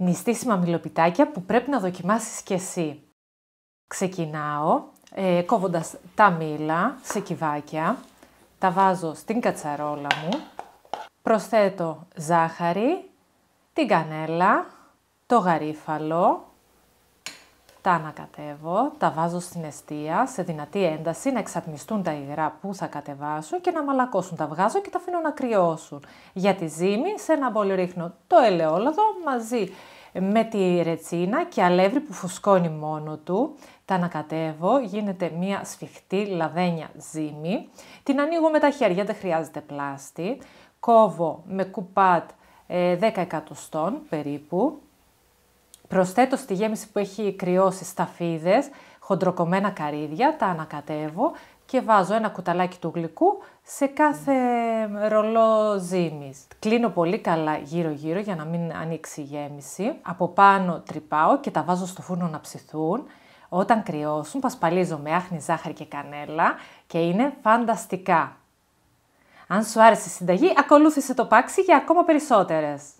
νηστίσιμα μιλοπιτάκια που πρέπει να δοκιμάσεις κι εσύ. Ξεκινάω ε, κόβοντας τα μήλα σε κυβάκια, τα βάζω στην κατσαρόλα μου, προσθέτω ζάχαρη, την κανέλα, το γαρίφαλο, τα ανακατεύω, τα βάζω στην αιστεία, σε δυνατή ένταση, να εξατμιστούν τα υγρά που θα κατεβάσω και να μαλακώσουν. Τα βγάζω και τα αφήνω να κρυώσουν. Για τη ζύμη, σε ένα μπολ ρίχνω το ελαιόλαδο μαζί με τη ρετσίνα και αλεύρι που φουσκώνει μόνο του. Τα ανακατεύω, γίνεται μια σφιχτή λαδένια ζύμη. Την ανοίγω με τα χέρια, δεν χρειάζεται πλάστη. Κόβω με κουπάτ 10 ε, εκατοστών περίπου Προσθέτω στη γέμιση που έχει κρυώσει σταφίδες, χοντροκομμένα καρύδια, τα ανακατεύω και βάζω ένα κουταλάκι του γλυκού σε κάθε ρολό ζύμης. Κλείνω πολύ καλά γύρω γύρω για να μην ανοίξει η γέμιση. Από πάνω τρυπάω και τα βάζω στο φούρνο να ψηθούν. Όταν κρυώσουν πασπαλίζω με άχνη, ζάχαρη και κανέλα και είναι φανταστικά. Αν σου άρεσε η συνταγή, ακολούθησε το πάξι για ακόμα περισσότερες.